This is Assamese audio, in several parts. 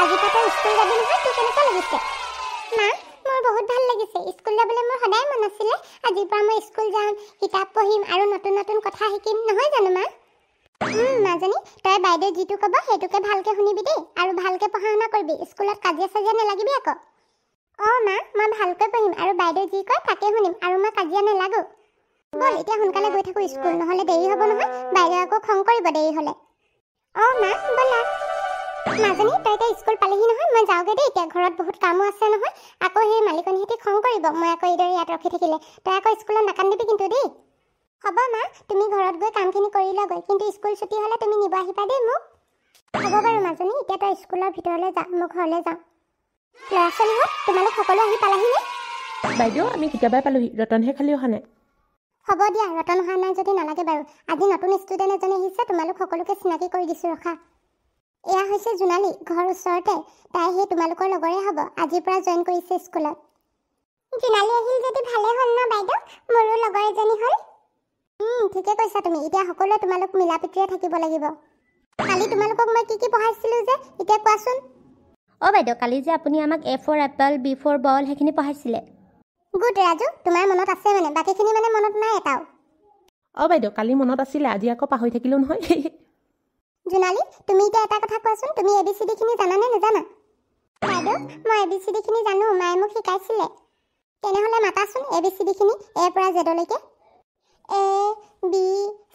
আজি তাতে স্কুল যাবি নহয় তোৰ কেনেকুৱা লাগিছে মা মোৰ বহুত ভাল লাগিছে স্কুল যাবলৈ মোৰ সদায় মন আছিলে আজিৰ পৰা মই স্কুল যাম কিতাপ পঢ়িম আৰু নতুন নতুন কথা শিকিম নহয় জানো মা মাজনী তই বাইদেউ যিটো ক'ব সেইটোকে ভালকৈ শুনিবি দেই আৰু ভালকৈ পঢ়া শুনা কৰিবি স্কুলত কাজিয়া চাজিয়া নেলাগিবি আকৌ অঁ মা মই ভালকৈ পঢ়িম আৰু বাইদেউ যি কয় তাকে শুনিম আৰু মই কাজিয়া নেলাগো ব'ল এতিয়া সোনকালে গৈ থাকো স্কুল নহ'লে দেৰি হ'ব নহয় বাইদেউ আকৌ খং কৰিব দেৰি হ'লে অঁ মা ব'লা মাজনী তই এতিয়া স্কুল পালেহি নহয় মই যাওঁগৈ দেই এতিয়া ঘৰত বহুত কামো আছে নহয় আকৌ সেই মালিকনীহঁতে খং কৰিব মই আকৌ এইদৰে ইয়াত ৰখি থাকিলে তই আকৌ স্কুলত নাকান্দিবি কিন্তু দেই হ'ব মা তুমি ঘৰত গৈ কামখিনি কৰি লগৈ কিন্তু স্কুল ছুটি হ'লে তুমি নিব আহিবা দেই মোক হ'ব বাৰু মাজনী এতিয়া তই স্কুলৰ ভিতৰলৈ যা মই ঘৰলৈ যাওঁ ল'ৰা ছোৱালী হওক তোমালোক সকলো আহি পালাহিনে বাইদেউ আমি কেতিয়াবাই পালোহি ৰতনহে খালি অহা নাই হ'ব দিয়া ৰতন অহা নাই যদি নালাগে বাৰু আজি নতুন ষ্টুডেণ্ট এজনী আহিছে তোমালোক সকলোকে চিনাকি কৰি দিছোঁ ৰখা এয়া হৈছে জোনালী ঘৰ ওচৰতে তাই সেই তোমালোকৰ লগৰে হ'ব আজিৰ পৰা জইন কৰিছে স্কুলত জোনালী আহিল যদি ভালেই হ'ল ন বাইদেউ মোৰো লগৰ এজনী হ'ল ঠিকে কৈছা তুমি এতিয়া সকলোৱে তোমালোক মিলা প্ৰীতিৰে থাকিব লাগিব কালি তোমালোকক মই কি কি পঢ়াইছিলো যে এতিয়া কোৱাচোন অ বাইদেউ কালি যে আপুনি আমাক A for apple B for ball সেইখিনি পঢ়াইছিলে গুড ৰাজু তোমাৰ মনত আছে মানে বাকীখিনি মানে মনত নাই এটাও অ বাইদেউ কালি মনত আছিলে আজি আকৌ পাহৰি থাকিলো নহয় জোনালী তুমি এতিয়া এটা কথা কোৱাচোন তুমি এ বি চি ডিখিনি জানানে নাজানা বাইদেউ মই এ বি চি ডিখিনি জানো মায়ে মোক শিকাইছিলে তেনেহ'লে মাতাচোন এ বি চি ডিখিনি এ পৰা জেদলৈকে A B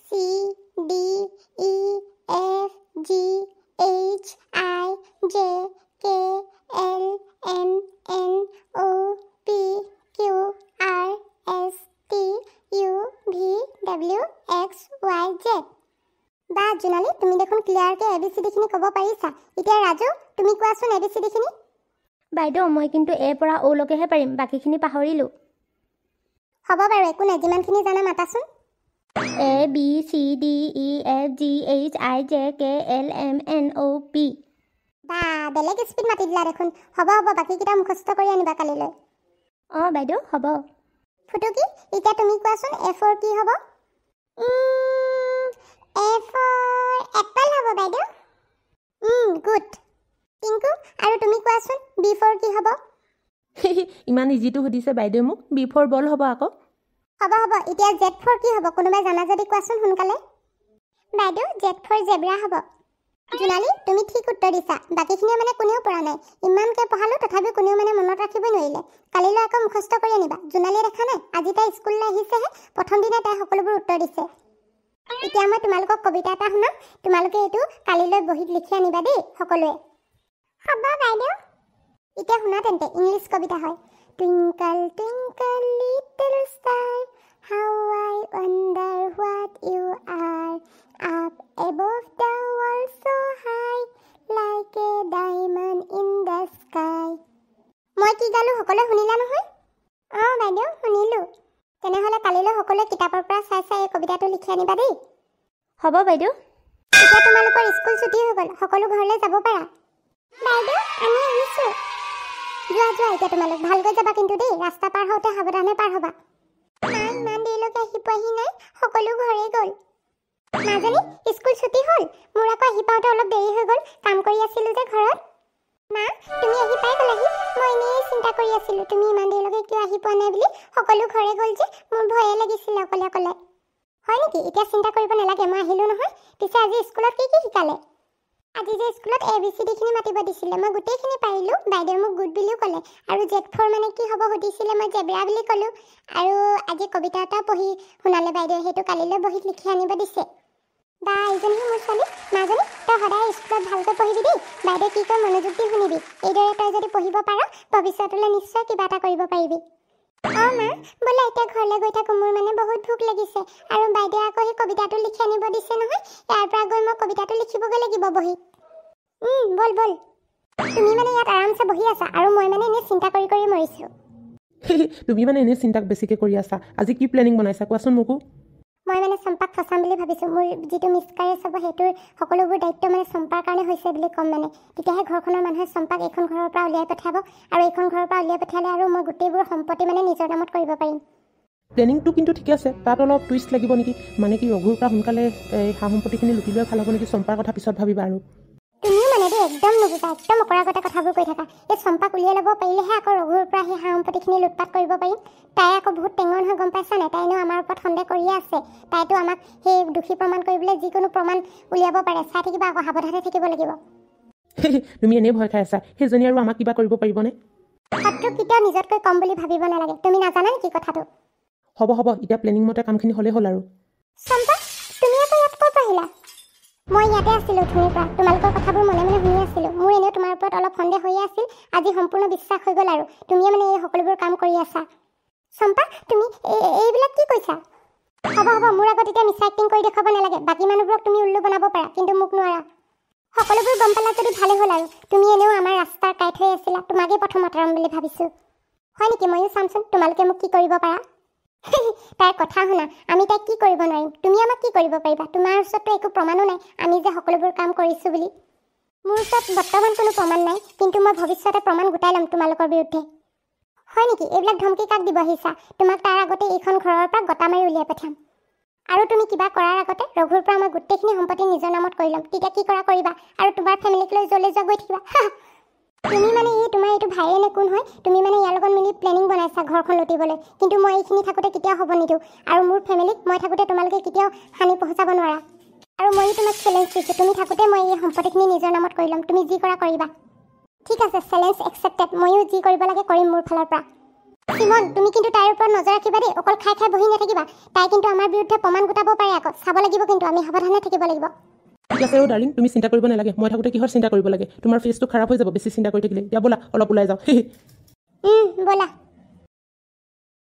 C D E F G H I J K L N N O' P Q R S T U V W X Y Z বা জোনালী তুমি দেখোন ক্লিয়াৰকৈ এ বি চি ডিখিনি ক'ব পাৰিছা এতিয়া ৰাজু তুমি কোৱাচোন এ বি চি ডিখিনি বাইদেউ মই কিন্তু এ পৰা অ'লৈকেহে পাৰিম বাকীখিনি পাহৰিলোঁ হ'ব বাৰু একো নাই যিমানখিনি জানা মাতাচোন A B C D E F G H I J K L M N O' P বা বেলেগ স্পীড মাতি দিলা দেখোন হ'ব হ'ব বাকীকেইটা মুখস্থ কৰি আনিবা কালিলৈ অঁ বাইদেউ হ'ব ফুটুকি এতিয়া তুমি কোৱাচোন এফৰ কি হ'ব এপল হ'ব বাইদেউ গুড টিংকু আৰু তুমি কোৱাচোন বি ফৰ কি হ'ব ইমান ইজিটো সুধিছে বাইদেউ মোক বি ফৰ বল হ'ব আকৌ হ'ব হ'ব এতিয়া জেড ফৰ কি হ'ব কোনোবাই জানা যদি কোৱাচোন সোনকালে বাইদেউ জেড ফৰ জেব্ৰা হ'ব জোনালী তুমি ঠিক উত্তৰ দিছা বাকীখিনিও মানে কোনেও পৰা নাই ইমানকৈ পঢ়ালোঁ তথাপিও কোনেও মানে মনত ৰাখিবই নোৱাৰিলে কালিলৈ আকৌ মুখস্থ কৰি আনিবা জোনালীয়ে দেখা নাই আজি তাই স্কুললৈ আহিছেহে প্ৰথম দিনাই তাই সকলোবোৰ উত্তৰ দিছে এতিয়া মই তোমালোকক কবিতা এটা শুনাম তোমালোকে এইটো কালিলৈ বহীত লিখি আনিবা দেই সকলোৱে হ'ব বাইদেউ এতিয়া শুনা তেন্তে ইংলিছ কবিতা হয় twinkle twinkle little star how I wonder what you are up above the world so' high like a diamond in the sky মই কি গালোঁ সকলোৱে শুনিলা নহয় সকলোৱে কিতাপৰ পৰা চাই চাই এই কবিতাটো লিখি আনিবা দেই হ'ব বাইদেউ এতিয়া তোমালোকৰ স্কুল ছুটি হৈ গ'ল সকলো ঘৰলৈ যাব পাৰা বাইদেউ আমি আহিছোঁ যোৱা যোৱা এতিয়া তোমালোক ভালকৈ যাবা কিন্তু দেই ৰাস্তা পাৰ হওঁতে সাৱধানে পাৰ হ'বা মা ইমান দেৰিলৈকে আহি পোৱাহি নাই সকলো ঘৰেই গ'ল মাজনী স্কুল ছুটি হ'ল মোৰ আকৌ আহি পাওঁতে অলপ দেৰি হৈ গ'ল কাম কৰি আছিলোঁ যে ঘৰত মা তুমি আহি পাই গ'লাহি মই এনেই চিন্তা কৰি আছিলো তুমি ইমান দেৰিলৈকে কিয় আহি পোৱা নাই বুলি সকলো ঘৰে গ'ল যে মোৰ ভয়ে লাগিছিলে অকলে অকলে হয় নেকি এতিয়া চিন্তা কৰিব নালাগে মই আহিলো নহয় পিছে আজি স্কুলত কি কি শিকালে আজি যে স্কুলত এ বি চি ডি খিনি মাতিব দিছিলে মই গোটেইখিনি পাৰিলো বাইদেউ মোক গুড বুলিও ক'লে আৰু জেড ফ'ৰ মানে কি হ'ব সুধিছিলে মই জেবৰা বুলি ক'লো আৰু আজি কবিতা এটাও পঢ়ি শুনালে বাইদেউ সেইটো কালিলৈ বহীত লিখি আনিব দিছে বা এজনীহে মোৰ ছোৱালী মাজনী তই সদায় স্কুলত ভালকৈ পঢ়িবি দেই বাইদেউ কি কয় মনোযোগ দি শুনিবি এইদৰে তই যদি পঢ়িব পাৰ ভৱিষ্যতলৈ নিশ্চয় কিবা এটা কৰিব পাৰিবি অঁ মা বোলে এতিয়া ঘৰলৈ গৈ থাকোঁ মোৰ মানে বহুত ভোক লাগিছে আৰু বাইদেউ আকৌ সেই কবিতাটো লিখি আনিব দিছে নহয় ইয়াৰ পৰা গৈ মই কবিতাটো লিখিবগৈ লাগিব বহি বল বল তুমি মানে ইয়াত আৰামছে বহি আছা আৰু মই মানে এনেই চিন্তা কৰি কৰি মৰিছোঁ তুমি মানে এনেই চিন্তাক বেছিকৈ কৰি আছা আজি কি প্লেনিং বনাইছা কোৱাচোন মোকো মানে চম্পাক ফচাম বুলি ভাবিছোঁ মোৰ যিটো মিছকাৰেজ হ'ব সেইটোৰ সকলোবোৰ দায়িত্ব মানে চম্পাৰ কাৰণে হৈছে বুলি ক'ম মানে তেতিয়াহে ঘৰখনৰ মানুহে চম্পাক এইখন ঘৰৰ পৰা উলিয়াই পঠিয়াব আৰু এইখন ঘৰৰ পৰা উলিয়াই পঠিয়ালে আৰু মই গোটেইবোৰ সম্পত্তি মানে নিজৰ নামত কৰিব পাৰিম প্লেনিংটো কিন্তু ঠিকে আছে তাত অলপ টুইষ্ট লাগিব নেকি মানে কি ৰঘুৰ পৰা সোনকালে এই সা সম্পত্তিখিনি লুটি লৈ ভাল হ'ব নেকি চম্পাৰ কথা পিছত ভাবিবা আৰু দেই একদম নুবুজা একদম অকৰাগতে কথাবোৰ কৈ থাকা এই চম্পাক উলিয়াই ল'ব পাৰিলেহে আকৌ ৰঘুৰ পৰা সেই হাঁহপতিখিনি লুটপাত কৰিব পাৰিম তাই আকৌ বহুত টেঙৰ নহয় গম পাইছা নাই তাইনো আমাৰ ওপৰত সন্দেহ কৰিয়ে আছে তাইতো আমাক সেই দোষী প্ৰমাণ কৰিবলৈ যিকোনো প্ৰমাণ উলিয়াব পাৰে চাই থাকিবা আকৌ সাৱধানে থাকিব লাগিব তুমি এনেই ভয় খাই আছা সেইজনী আৰু আমাক কিবা কৰিব পাৰিবনে ভাতটো কেতিয়াও নিজতকৈ কম বুলি ভাবিব নালাগে তুমি নাজানা নেকি কথাটো হ'ব হ'ব এতিয়া প্লেনিং মতে কামখিনি হ'লেই হ'ল আৰু চম্পা মই ইয়াতে আছিলোঁ তুমিৰ পৰা তোমালোকৰ কথাবোৰ মনে মনে শুনি আছিলো মোৰ এনেও তোমাৰ ওপৰত অলপ সন্দেহ হৈয়ে আছিল আজি সম্পূৰ্ণ বিশ্বাস হৈ গ'ল আৰু তুমিয়ে মানে এই সকলোবোৰ কাম কৰি আছা চম্পা তুমি এইবিলাক কি কৈছা হ'ব হ'ব মোৰ আগত এতিয়া মিছা এক্টিং কৰি দেখুৱাব নালাগে বাকী মানুহবোৰক তুমি উল্লু বনাব পাৰা কিন্তু মোক নোৱাৰা সকলোবোৰ গম পালা যদি ভালেই হ'ল আৰু তুমি এনেও আমাৰ ৰাস্তাৰ কাইট হৈ আছিলা তোমাকেই প্ৰথম আঁতৰাম বুলি ভাবিছোঁ হয় নেকি ময়ো চামচোন তোমালোকে মোক কি কৰিব পাৰা তাইৰ কথা শুনা আমি তাইক কি কৰিব নোৱাৰিম তুমি আমাক কি কৰিব পাৰিবা তোমাৰ ওচৰততো একো প্ৰমাণো নাই আমি যে সকলোবোৰ কাম কৰিছোঁ বুলি মোৰ ওচৰত বৰ্তমান কোনো প্ৰমাণ নাই কিন্তু মই ভৱিষ্যতে প্ৰমাণ গোটাই ল'ম তোমালোকৰ বিৰুদ্ধে হয় নেকি এইবিলাক ধমকি কাক দিব আহিছা তোমাক তাৰ আগতে এইখন ঘৰৰ পৰা গতা মাৰি উলিয়াই পঠিয়াম আৰু তুমি কিবা কৰাৰ আগতে ৰঘুৰ পৰা মই গোটেইখিনি সম্পত্তি নিজৰ নামত কৰি ল'ম তেতিয়া কি কৰা কৰিবা আৰু তোমাৰ ফেমিলিক লৈ যলৈ যোৱা গৈ থাকিবা তুমি মানে এই তোমাৰ এইটো ভাইৰে নে কোন হয় তুমি মানে ইয়াৰ লগত মিলি প্লেনিং বনাইছা ঘৰখন লুটিবলৈ কিন্তু মই এইখিনি থাকোঁতে কেতিয়াও হ'ব নিদিওঁ আৰু মোৰ ফেমিলিক মই থাকোঁতে তোমালোকে কেতিয়াও হানি পহুচাব নোৱাৰা আৰু ময়ো তোমাক চেলেঞ্জ দিছোঁ তুমি থাকোঁতে মই এই সম্পত্তিখিনি নিজৰ নামত কৰি ল'ম তুমি যি কৰা কৰিবা ঠিক আছে চেলেঞ্জ একচেপ্টেড ময়ো যি কৰিব লাগে কৰিম মোৰ ফালৰ পৰা চিমন তুমি কিন্তু তাইৰ ওপৰত নজৰ ৰাখিবা দেই অকল খাই খাই বহি নাথাকিবা তাই কিন্তু আমাৰ বিৰুদ্ধে প্ৰমাণ গোটাব পাৰে আকৌ চাব লাগিব কিন্তু আমি সাৱধানে থাকিব লাগিব ঠিক আছে অ' ডাৰ্লিং তুমি চিন্তা কৰিব নালাগে মই থাকোঁতে কিহৰ চিন্তা কৰিব লাগে তোমাৰ ফেচটো খাৰাপ হৈ যাব বেছি চিন্তা কৰি থাকিলে দিয়া ব'লা অলপ ওলাই যাওঁ